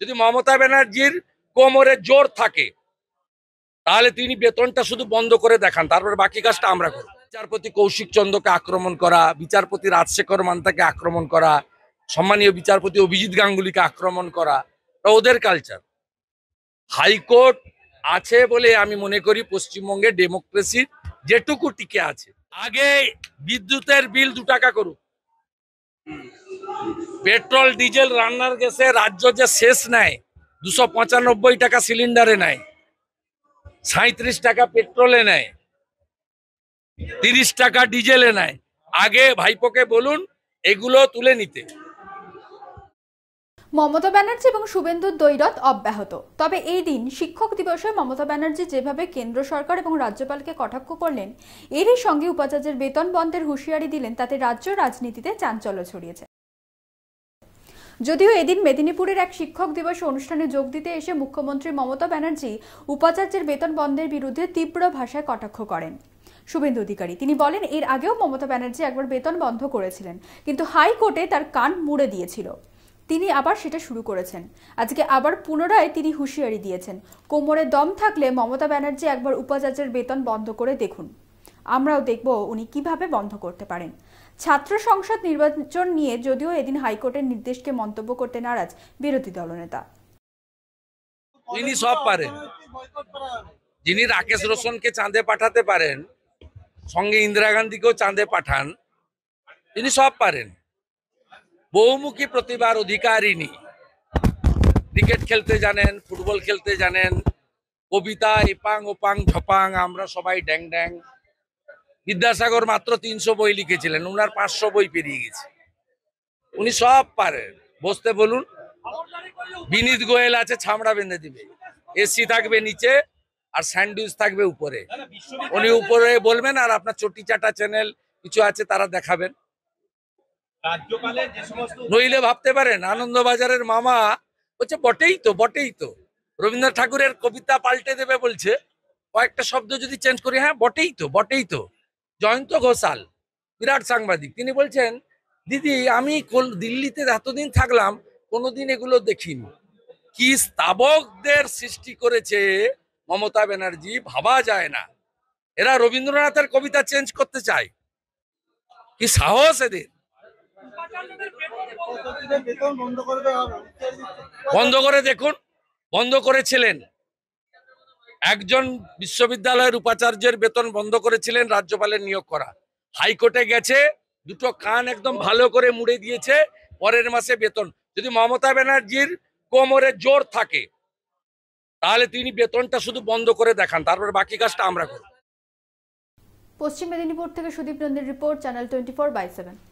যদি মমতা ব্যানার্জির কোমরে জোর থাকে তাহলে তিনি বেতনটা শুধু বন্ধ করে দেখান তারপরে বাকি কাজটা আমরা করি বিচারপতি কৌশিক চন্দ্রকে আক্রমণ করা বিচারপতি রাজশেখর মান্তাকে আক্রমণ করা সম্মানীয় বিচারপতি অভিজিৎ গাঙ্গুলিকে আক্রমণ করা ওদের কালচার হাইকোর্ট আছে বলে আমি মনে করি পশ্চিমবঙ্গে ডেমোক্রেসির যেটুকু টিকে আছে আগে বিদ্যুতের বিল দু টাকা করুক পেট্রোল ডিজেল রান্নার গ্যাসে রাজ্য যে শেষ নেয় দুশো পঁচানব্বই টাকা সিলিন্ডারে নেয় সাঁত্রিশ টাকা পেট্রোলে নেয় তিরিশ টাকা ডিজেলে নেয় আগে ভাইপোকে বলুন এগুলো তুলে নিতে মমতা ব্যানার্জি এবং শুভেন্দু দৈরত অব্যাহত তবে এই দিন শিক্ষক দিবসে মমতা ব্যানার্জি যেভাবে কেন্দ্র সরকার এবং রাজ্যপালকে কটাক্ষ করলেন এরই সঙ্গে উপাচার্যের বেতন বন্ধের হুঁশিয়ারি দিলেন তাতে রাজ্য রাজনীতিতে চাঞ্চল্য ছড়িয়েছে যদিও এদিন মেদিনীপুরের এক শিক্ষক দিবস অনুষ্ঠানে যোগ দিতে এসে মুখ্যমন্ত্রী মমতা ব্যানার্জি উপাচার্যের বেতন বন্ধের বিরুদ্ধে তীব্র ভাষায় কটাক্ষ করেন শুভেন্দু অধিকারী তিনি বলেন এর আগেও মমতা ব্যানার্জি একবার বেতন বন্ধ করেছিলেন কিন্তু হাইকোর্টে তার কান মুড়ে দিয়েছিল তিনি আবার সেটা শুরু করেছেন আজকে আবার পুনরায় তিনি হুঁশিয়ারি দিয়েছেন কোমরে দম থাকলে মমতা ব্যানার্জি একবার উপাচার্যের বেতন বন্ধ করে দেখুন আমরাও দেখব উনি কিভাবে বন্ধ করতে পারেন ছাত্র সংসদ নির্বাচন নিয়ে যদিও এদিন হাইকোর্টের নির্দেশকে মন্তব্য করতে নারাজ বিরোধী দলনেতা তিনি সব পারেন যিনি রাকেশ রোশনকে চাঁদে পাঠাতে পারেন সঙ্গে ইন্দিরা গান্ধীকেও চাঁদে পাঠান তিনি সব পারেন বহুমুখী প্রতিভার অধিকারিনী ক্রিকেট খেলতে জানেন ফুটবল খেলতে জানেন কবিতা এপাং ওপাং ঝপাং আমরা সবাই ড্যাং ড্যাং বিদ্যাসাগর মাত্র তিনশো বই লিখেছিলেন উনার পাঁচশো বই পেরিয়ে গেছে উনি সব পারেন বসতে বলুন বিনীত গোয়েল আছে ছামড়া বেঁধে দিবে এসি থাকবে নিচে আর স্যান্ডউইচ থাকবে উপরে উনি উপরে বলবেন আর আপনার চটি চাটা চ্যানেল কিছু আছে তারা দেখাবেন নইলে ভাবতে পারেন আনন্দবাজারের মামা বলছে বটেই তো বটেই তো রবীন্দ্রনাথ ঠাকুরের কবিতা পাল্টে দেবে বলছে কয়েকটা শব্দ যদি চেঞ্জ করি হ্যাঁ বটেই তো বটেই তো জয়ন্ত ঘোষাল বিরাট সাংবাদিক তিনি বলছেন দিদি আমি দিল্লিতে এতদিন থাকলাম কোনোদিন এগুলো দেখিনি কি স্তাবকদের সৃষ্টি করেছে মমতা ব্যানার্জি ভাবা যায় না এরা রবীন্দ্রনাথের কবিতা চেঞ্জ করতে চায় কি সাহস এদের বন্ধ করে দেখুন বন্ধ করেছিলেন একজন বিশ্ববিদ্যালয়ের উপাচার্যের বেতন বন্ধ করেছিলেন রাজ্যপালের নিয়োগ করা হাইকোর্টে গেছে দুটো কান একদম ভালো করে মুড়ে দিয়েছে পরের মাসে বেতন যদি মমতা ব্যানার্জির কোমরে জোর থাকে তাহলে তিনি বেতনটা শুধু বন্ধ করে দেখান তারপরে বাকি কাজটা আমরা করব পশ্চিম মেদিনীপুর থেকে সুদীপ নন্দীর report channel twenty four by seven